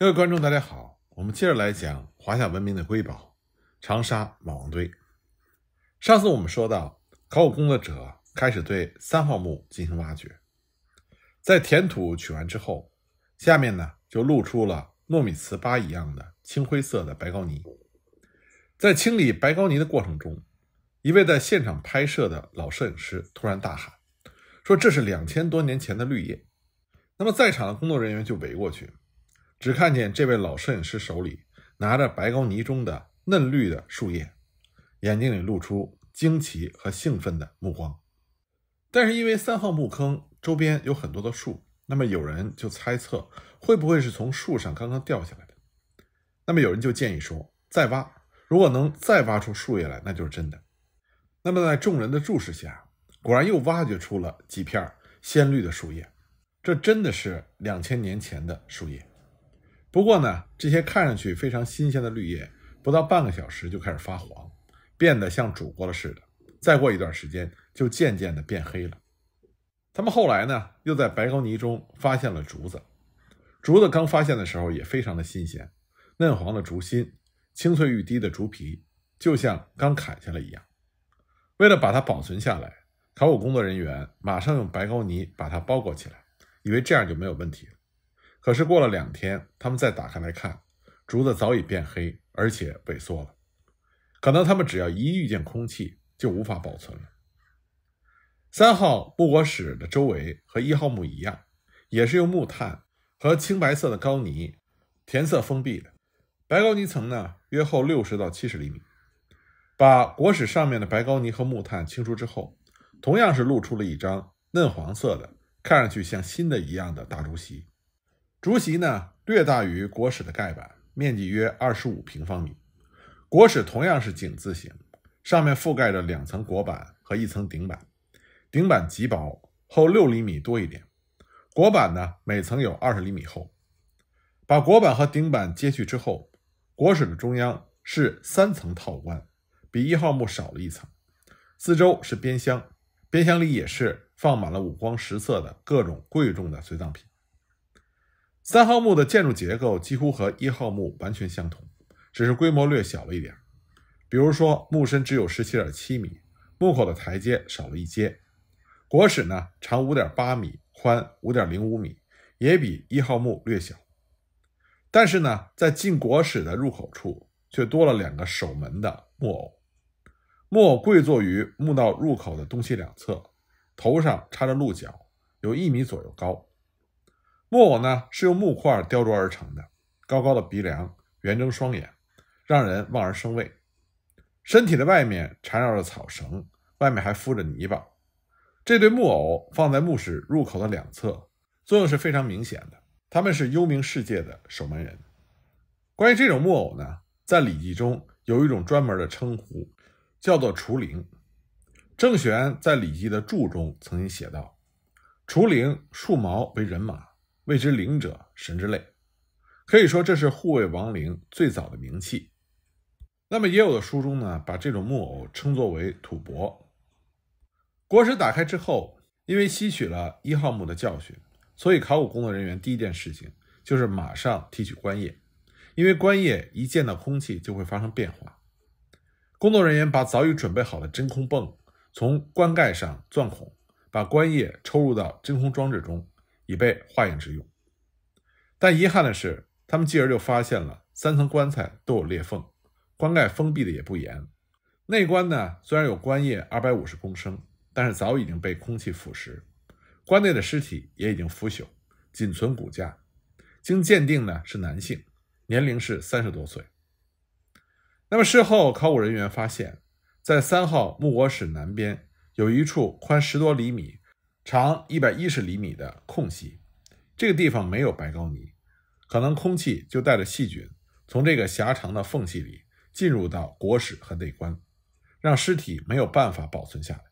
各位观众，大家好，我们接着来讲华夏文明的瑰宝——长沙马王堆。上次我们说到，考古工作者开始对三号墓进行挖掘，在填土取完之后，下面呢就露出了糯米糍粑一样的青灰色的白膏泥。在清理白膏泥的过程中，一位在现场拍摄的老摄影师突然大喊：“说这是两千多年前的绿叶。”那么在场的工作人员就围过去。只看见这位老摄影师手里拿着白膏泥中的嫩绿的树叶，眼睛里露出惊奇和兴奋的目光。但是因为三号墓坑周边有很多的树，那么有人就猜测会不会是从树上刚刚掉下来的。那么有人就建议说：“再挖，如果能再挖出树叶来，那就是真的。”那么在众人的注视下，果然又挖掘出了几片鲜绿的树叶。这真的是两千年前的树叶。不过呢，这些看上去非常新鲜的绿叶，不到半个小时就开始发黄，变得像煮过了似的。再过一段时间，就渐渐的变黑了。他们后来呢，又在白膏泥中发现了竹子。竹子刚发现的时候也非常的新鲜，嫩黄的竹心，青翠欲滴的竹皮，就像刚砍下来一样。为了把它保存下来，考古工作人员马上用白膏泥把它包裹起来，以为这样就没有问题了。可是过了两天，他们再打开来看，竹子早已变黑，而且萎缩了。可能他们只要一遇见空气，就无法保存了。三号木椁室的周围和一号墓一样，也是用木炭和青白色的高泥填色封闭的。白高泥层呢，约厚六十到七十厘米。把椁室上面的白高泥和木炭清除之后，同样是露出了一张嫩黄色的，看上去像新的一样的大竹席。竹席呢略大于国室的盖板，面积约二十五平方米。国室同样是井字形，上面覆盖着两层椁板和一层顶板，顶板极薄，厚六厘米多一点。椁板呢每层有二十厘米厚。把椁板和顶板揭去之后，国室的中央是三层套棺，比一号墓少了一层。四周是边箱，边箱里也是放满了五光十色的各种贵重的随葬品。三号墓的建筑结构几乎和一号墓完全相同，只是规模略小了一点。比如说，墓身只有十七点七米，墓口的台阶少了一阶。椁室呢，长五点八米，宽五点零五米，也比一号墓略小。但是呢，在进椁室的入口处却多了两个守门的木偶。木偶跪坐于墓道入口的东西两侧，头上插着鹿角，有一米左右高。木偶呢是用木块雕琢而成的，高高的鼻梁，圆睁双眼，让人望而生畏。身体的外面缠绕着草绳，外面还敷着泥巴。这对木偶放在墓室入口的两侧，作用是非常明显的。他们是幽冥世界的守门人。关于这种木偶呢，在《礼记》中有一种专门的称呼，叫做“除灵”。郑玄在《礼记》的注中曾经写道：“除灵束毛为人马。”谓之灵者，神之泪，可以说这是护卫亡灵最早的名器。那么也有的书中呢，把这种木偶称作为土伯。国史打开之后，因为吸取了一号墓的教训，所以考古工作人员第一件事情就是马上提取棺液，因为棺液一见到空气就会发生变化。工作人员把早已准备好的真空泵从棺盖上钻孔，把棺液抽入到真空装置中。以备化验之用，但遗憾的是，他们继而就发现了三层棺材都有裂缝，棺盖封闭的也不严。内棺呢，虽然有棺液二百五十公升，但是早已经被空气腐蚀，棺内的尸体也已经腐朽，仅存骨架。经鉴定呢，是男性，年龄是三十多岁。那么事后，考古人员发现，在三号墓椁室南边有一处宽十多厘米。长一百一十厘米的空隙，这个地方没有白膏泥，可能空气就带着细菌从这个狭长的缝隙里进入到椁室和内棺，让尸体没有办法保存下来。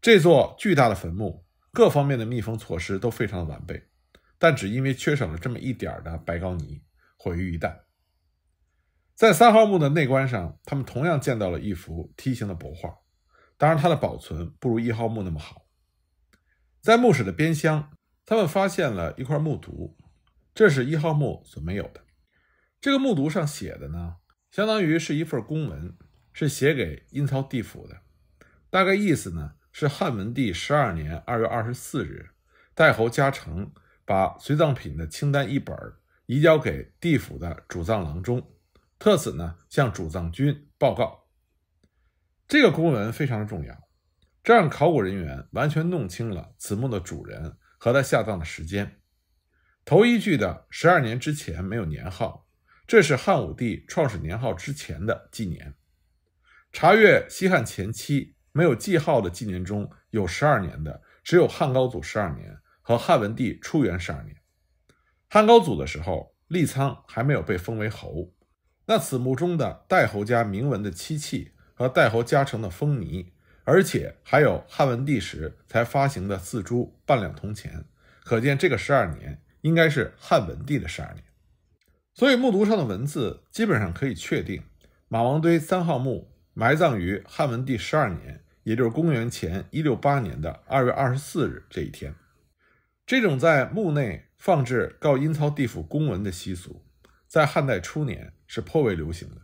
这座巨大的坟墓各方面的密封措施都非常的完备，但只因为缺少了这么一点的白膏泥，毁于一旦。在三号墓的内棺上，他们同样见到了一幅梯形的帛画，当然它的保存不如一号墓那么好。在墓室的边厢，他们发现了一块木牍，这是一号墓所没有的。这个木牍上写的呢，相当于是一份公文，是写给阴曹地府的。大概意思呢，是汉文帝十二年二月二十四日，代侯嘉诚把随葬品的清单一本移交给地府的主葬郎中，特此呢向主葬君报告。这个公文非常的重要。这让考古人员完全弄清了此墓的主人和他下葬的时间。头一句的十二年之前没有年号，这是汉武帝创始年号之前的纪年。查阅西汉前期没有记号的纪年中，有十二年的只有汉高祖十二年和汉文帝初元十二年。汉高祖的时候，立苍还没有被封为侯。那此墓中的代侯家铭文的漆器和代侯家成的封泥。而且还有汉文帝时才发行的四铢半两铜钱，可见这个十二年应该是汉文帝的十二年。所以木牍上的文字基本上可以确定，马王堆三号墓埋葬于汉文帝十二年，也就是公元前一六八年的二月二十四日这一天。这种在墓内放置告阴曹地府公文的习俗，在汉代初年是颇为流行的。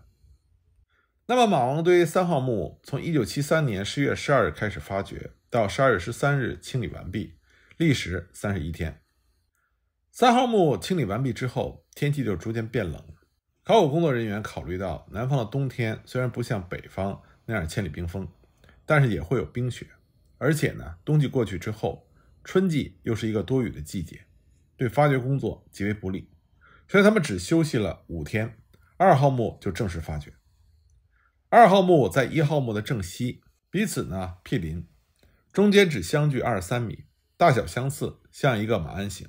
那么，马王堆三号墓从一九七三年十月十二日开始发掘，到十二月十三日清理完毕，历时三十一天。三号墓清理完毕之后，天气就逐渐变冷。考古工作人员考虑到南方的冬天虽然不像北方那样千里冰封，但是也会有冰雪，而且呢，冬季过去之后，春季又是一个多雨的季节，对发掘工作极为不利，所以他们只休息了五天，二号墓就正式发掘。二号墓在一号墓的正西，彼此呢毗邻，中间只相距二三米，大小相似，像一个马鞍形。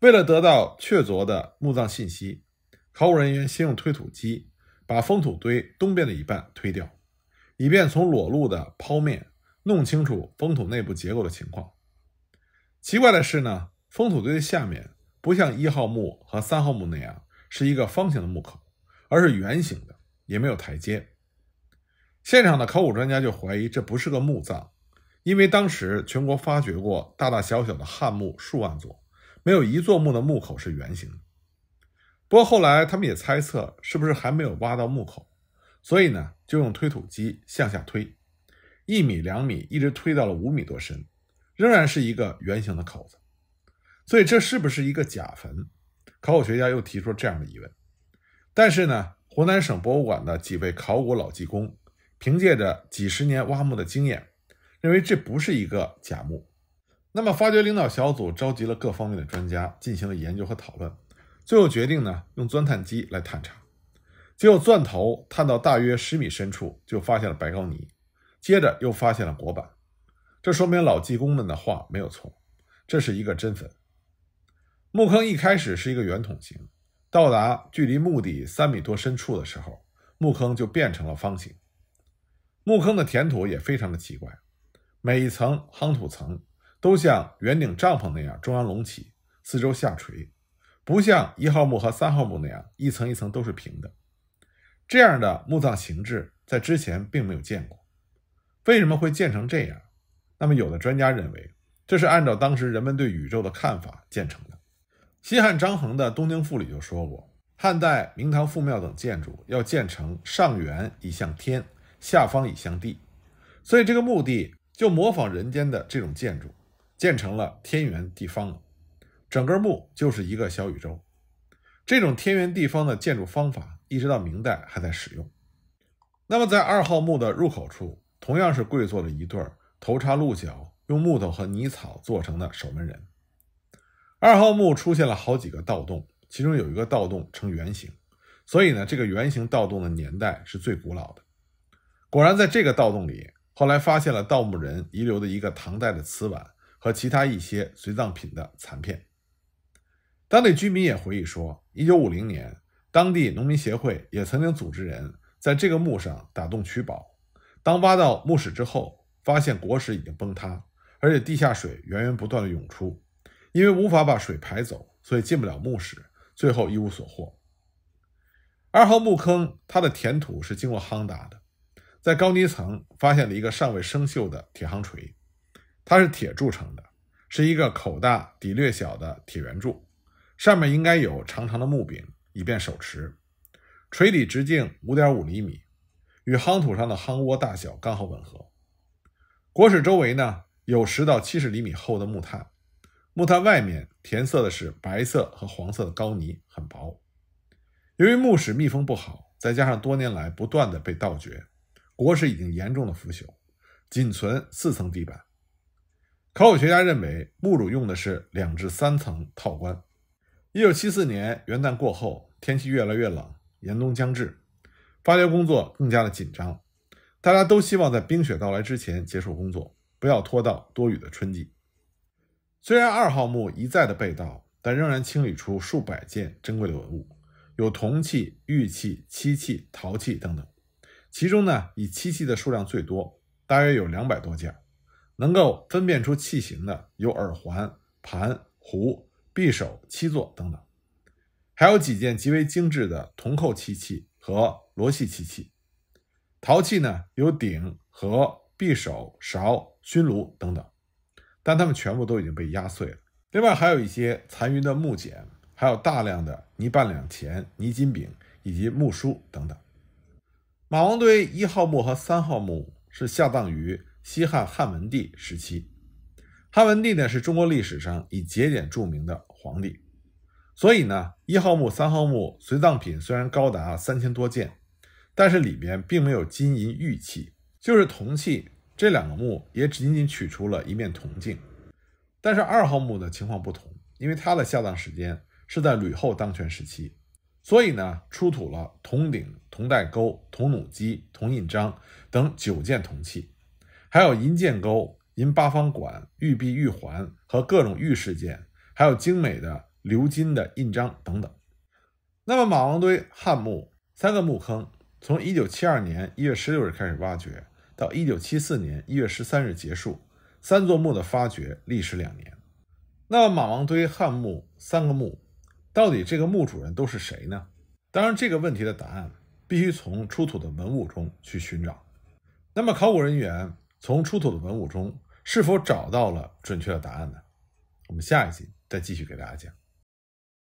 为了得到确凿的墓葬信息，考古人员先用推土机把封土堆东边的一半推掉，以便从裸露的剖面弄清楚封土内部结构的情况。奇怪的是呢，封土堆的下面不像一号墓和三号墓那样是一个方形的墓口，而是圆形的，也没有台阶。现场的考古专家就怀疑这不是个墓葬，因为当时全国发掘过大大小小的汉墓数万座，没有一座墓的墓口是圆形的。不过后来他们也猜测，是不是还没有挖到墓口？所以呢，就用推土机向下推，一米、两米，一直推到了五米多深，仍然是一个圆形的口子。所以这是不是一个假坟？考古学家又提出了这样的疑问。但是呢，湖南省博物馆的几位考古老技工。凭借着几十年挖墓的经验，认为这不是一个假墓。那么，发掘领导小组召集了各方面的专家，进行了研究和讨论，最后决定呢，用钻探机来探查。结果，钻头探到大约十米深处，就发现了白膏泥，接着又发现了椁板。这说明老技工们的话没有错，这是一个真坟。墓坑一开始是一个圆筒形，到达距离墓底三米多深处的时候，墓坑就变成了方形。墓坑的填土也非常的奇怪，每一层夯土层都像圆顶帐篷那样中央隆起，四周下垂，不像一号墓和三号墓那样一层一层都是平的。这样的墓葬形制在之前并没有见过，为什么会建成这样？那么有的专家认为，这是按照当时人们对宇宙的看法建成的。西汉张衡的《东京赋》里就说过，汉代明堂、庙等建筑要建成上圆以向天。下方已向地，所以这个墓地就模仿人间的这种建筑，建成了天圆地方。整个墓就是一个小宇宙。这种天圆地方的建筑方法，一直到明代还在使用。那么，在二号墓的入口处，同样是跪坐的一对儿，头插鹿角，用木头和泥草做成的守门人。二号墓出现了好几个盗洞，其中有一个盗洞呈圆形，所以呢，这个圆形盗洞的年代是最古老的。果然，在这个盗洞里，后来发现了盗墓人遗留的一个唐代的瓷碗和其他一些随葬品的残片。当地居民也回忆说，一九五零年，当地农民协会也曾经组织人在这个墓上打洞取宝。当挖到墓室之后，发现椁室已经崩塌，而且地下水源源不断地涌出。因为无法把水排走，所以进不了墓室，最后一无所获。二号墓坑，它的填土是经过夯打的。在高泥层发现了一个尚未生锈的铁夯锤，它是铁铸成的，是一个口大底略小的铁圆柱，上面应该有长长的木柄以便手持。锤底直径五点五厘米，与夯土上的夯窝大小刚好吻合。椁室周围呢有十到七十厘米厚的木炭，木炭外面填色的是白色和黄色的高泥，很薄。由于木室密封不好，再加上多年来不断的被盗掘。国室已经严重的腐朽，仅存四层地板。考古学家认为，墓主用的是两至三层套棺。一九七四年元旦过后，天气越来越冷，严冬将至，发掘工作更加的紧张。大家都希望在冰雪到来之前结束工作，不要拖到多雨的春季。虽然二号墓一再的被盗，但仍然清理出数百件珍贵的文物，有铜器、玉器、漆器、陶器等等。其中呢，以漆器的数量最多，大约有两百多件，能够分辨出器型的有耳环、盘、壶、匕首、漆座等等，还有几件极为精致的铜扣漆器和螺系漆器。陶器呢，有鼎和匕首、勺、熏炉等等，但它们全部都已经被压碎了。另外还有一些残余的木简，还有大量的泥半两钱、泥金饼以及木梳等等。马王堆一号墓和三号墓是下葬于西汉汉文帝时期。汉文帝呢是中国历史上以节俭著名的皇帝，所以呢一号墓、三号墓随葬品虽然高达三千多件，但是里面并没有金银玉器，就是铜器。这两个墓也仅仅取出了一面铜镜。但是二号墓的情况不同，因为它的下葬时间是在吕后当权时期。所以呢，出土了铜鼎、铜带钩、铜弩机、铜印章等九件铜器，还有银箭钩、银八方管、玉璧、玉环和各种玉饰件，还有精美的鎏金的印章等等。那么马王堆汉墓三个墓坑，从一九七二年一月十六日开始挖掘，到一九七四年一月十三日结束，三座墓的发掘历时两年。那么马王堆汉墓三个墓。到底这个墓主人都是谁呢？当然，这个问题的答案必须从出土的文物中去寻找。那么，考古人员从出土的文物中是否找到了准确的答案呢？我们下一集再继续给大家讲。